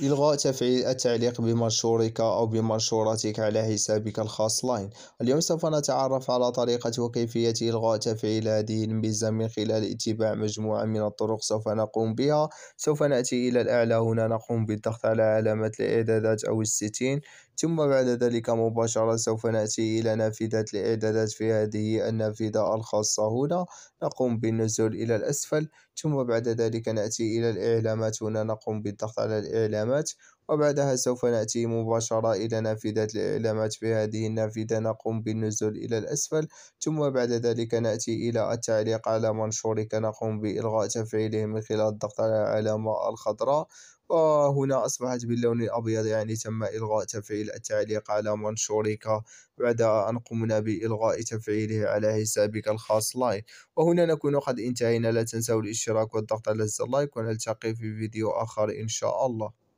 إلغاء تفعيل التعليق بمنشورك أو بمنشوراتك على حسابك الخاص لاين اليوم سوف نتعرف على طريقة وكيفية إلغاء تفعيل هذه الميزة من خلال اتباع مجموعة من الطرق سوف نقوم بها سوف نأتي إلى الأعلى هنا نقوم بالضغط على علامة الإعدادات أو الستين ثم بعد ذلك مباشرة سوف نأتي إلى نافذة الإعدادات في هذه النافذة الخاصة هنا نقوم بالنزول إلى الأسفل ثم بعد ذلك نأتي إلى الإعلامات هنا نقوم بالضغط على الإعلامات وبعدها سوف نأتي مباشرة إلى نافذة الإعلامات في هذه النافذة نقوم بالنزول إلى الأسفل ثم بعد ذلك نأتي إلى التعليق على منشورك نقوم بإلغاء تفعيله من خلال الضغط على العلامة الخضراء وهنا أصبحت باللون الأبيض يعني تم إلغاء تفعيل التعليق على منشورك بعد أن قمنا بإلغاء تفعيله على حسابك الخاص لايك وهنا نكون قد انتهينا لا تنسوا الاشتراك والضغط على زر لايك ونلتقي في فيديو آخر إن شاء الله